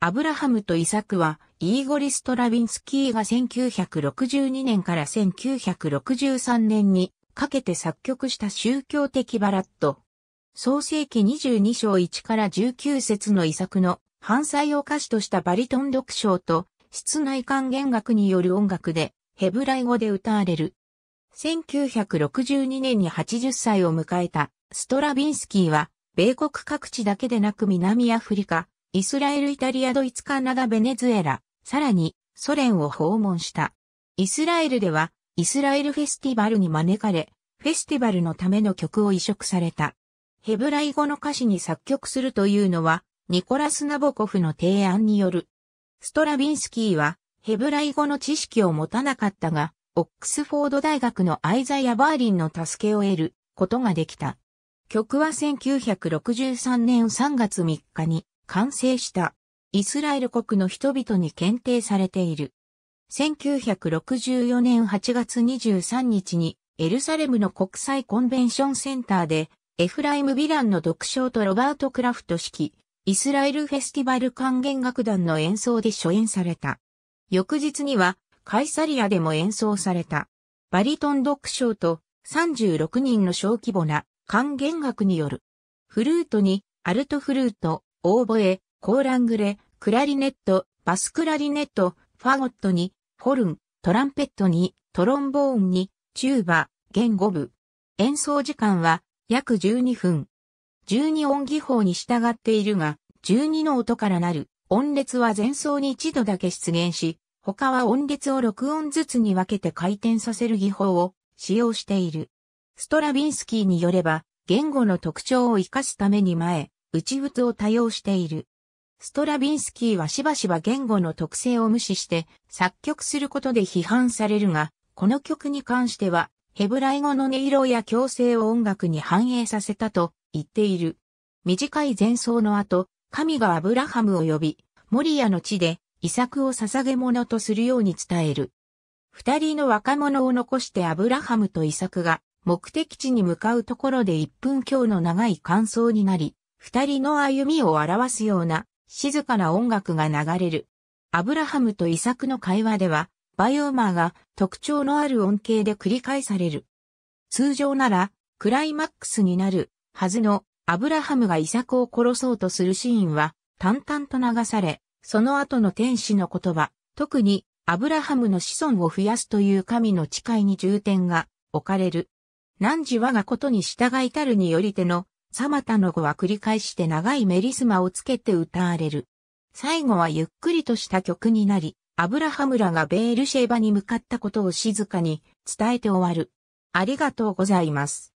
アブラハムとイサクは、イーゴリ・ストラビンスキーが1962年から1963年にかけて作曲した宗教的バラット。創世紀22章1から19節のイサクの反載を歌詞としたバリトン読唱と、室内管弦楽による音楽で、ヘブライ語で歌われる。1962年に80歳を迎えたストラビンスキーは、米国各地だけでなく南アフリカ、イスラエル、イタリア、ドイツ、カナダ、ベネズエラ、さらにソ連を訪問した。イスラエルでは、イスラエルフェスティバルに招かれ、フェスティバルのための曲を移植された。ヘブライ語の歌詞に作曲するというのは、ニコラス・ナボコフの提案による。ストラビンスキーは、ヘブライ語の知識を持たなかったが、オックスフォード大学のアイザイア・バーリンの助けを得ることができた。曲は1963年3月3日に完成した。イスラエル国の人々に検定されている。1964年8月23日にエルサレムの国際コンベンションセンターでエフライム・ヴィランの読唱とロバート・クラフト式イスラエルフェスティバル管弦楽団の演奏で初演された。翌日にはカイサリアでも演奏された。バリトン独唱と36人の小規模な管弦楽による。フルートにアルトフルート、オーボエ、コーラングレ、クラリネット、バスクラリネット、ファゴットに、ホルン、トランペットに、トロンボーンに、チューバ、弦5部。演奏時間は約12分。12音技法に従っているが、12の音からなる音列は前奏に一度だけ出現し、他は音列を6音ずつに分けて回転させる技法を使用している。ストラビンスキーによれば、言語の特徴を活かすために前、内仏を多用している。ストラビンスキーはしばしば言語の特性を無視して作曲することで批判されるが、この曲に関しては、ヘブライ語の音色や強制を音楽に反映させたと言っている。短い前奏の後、神がアブラハムを呼び、モリアの地で遺作を捧げ物とするように伝える。二人の若者を残してアブラハムとイサクが目的地に向かうところで一分強の長い感想になり、二人の歩みを表すような静かな音楽が流れる。アブラハムとイサクの会話では、バイオーマーが特徴のある音形で繰り返される。通常なら、クライマックスになるはずのアブラハムがイサクを殺そうとするシーンは淡々と流され、その後の天使の言葉、特にアブラハムの子孫を増やすという神の誓いに重点が置かれる。何時我がことに従いたるによりてのサマタの語は繰り返して長いメリスマをつけて歌われる。最後はゆっくりとした曲になり、アブラハムラがベールシェーバに向かったことを静かに伝えて終わる。ありがとうございます。